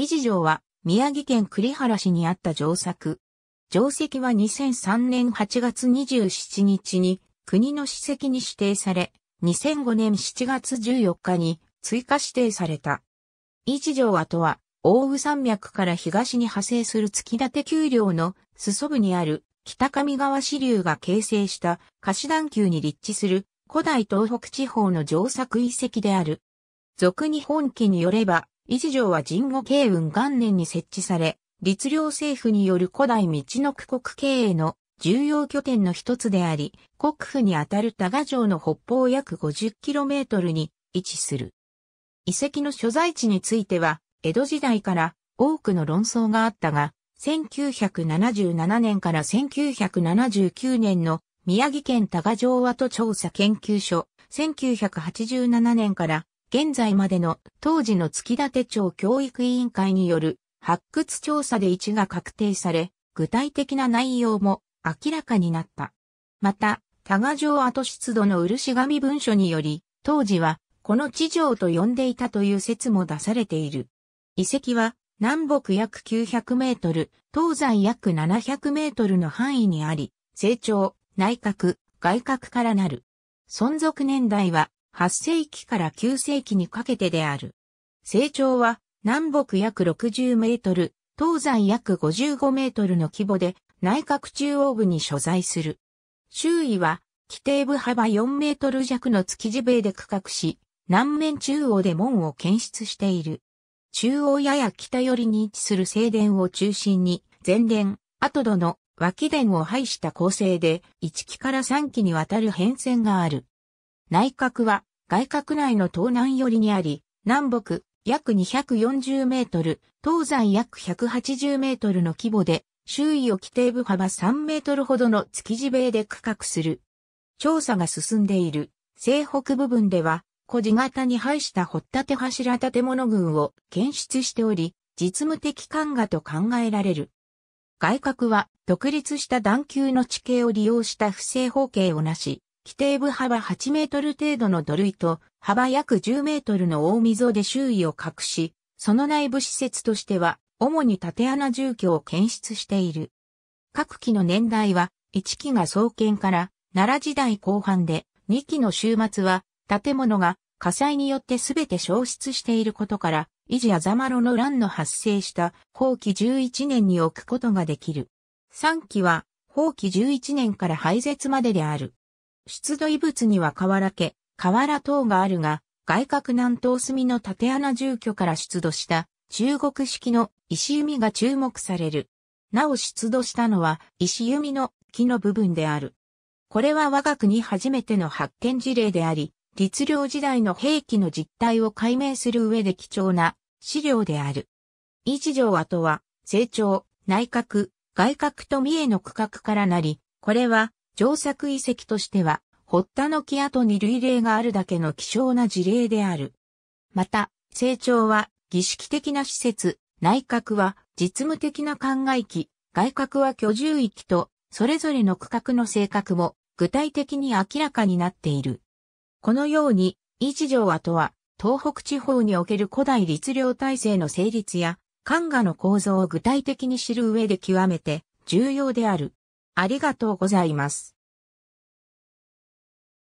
伊地城は宮城県栗原市にあった城作。城跡は2003年8月27日に国の史跡に指定され、2005年7月14日に追加指定された。伊地城跡は、大宇山脈から東に派生する月立丘陵の裾部にある北上川支流が形成した貸段丘に立地する古代東北地方の城作遺跡である。俗に本記によれば、一条は神護慶雲元年に設置され、律令政府による古代道の区国経営の重要拠点の一つであり、国府にあたる多賀城の北方約 50km に位置する。遺跡の所在地については、江戸時代から多くの論争があったが、1977年から1979年の宮城県多賀城跡調査研究所、1987年から現在までの当時の月立町教育委員会による発掘調査で位置が確定され、具体的な内容も明らかになった。また、多賀城跡湿度の漆紙文書により、当時はこの地上と呼んでいたという説も出されている。遺跡は南北約900メートル、東西約700メートルの範囲にあり、成長、内閣、外閣からなる。存続年代は8世紀から9世紀にかけてである。成長は南北約60メートル、東西約55メートルの規模で内閣中央部に所在する。周囲は規定部幅4メートル弱の築地塀で区画し、南面中央で門を検出している。中央やや北寄りに位置する正殿を中心に、前殿、後殿の脇殿を配した構成で、1期から3期にわたる変遷がある。内閣は、外角内の東南寄りにあり、南北約240メートル、東西約180メートルの規模で、周囲を規定部幅3メートルほどの築地米で区画する。調査が進んでいる西北部分では、小地型に配した掘立柱建物群を検出しており、実務的感がと考えられる。外角は独立した段級の地形を利用した不正方形をなし、規定部幅8メートル程度の土塁と幅約10メートルの大溝で周囲を隠し、その内部施設としては主に縦穴住居を検出している。各期の年代は1期が創建から奈良時代後半で2期の終末は建物が火災によって全て消失していることから維持あざまろの乱の発生した後期11年に置くことができる。3期は後期11年から廃絶までである。出土遺物には瓦家、瓦塔があるが、外角南東隅の縦穴住居から出土した中国式の石弓が注目される。なお出土したのは石弓の木の部分である。これは我が国初めての発見事例であり、律令時代の兵器の実態を解明する上で貴重な資料である。一条跡は、成長、内閣、外閣と三重の区画からなり、これは上作遺跡としては、堀田の木跡に類例があるだけの希少な事例である。また、成長は儀式的な施設、内閣は実務的な考え機、外閣は居住域と、それぞれの区画の性格も具体的に明らかになっている。このように、一条跡は、東北地方における古代律令体制の成立や、漢画の構造を具体的に知る上で極めて重要である。ありがとうございます。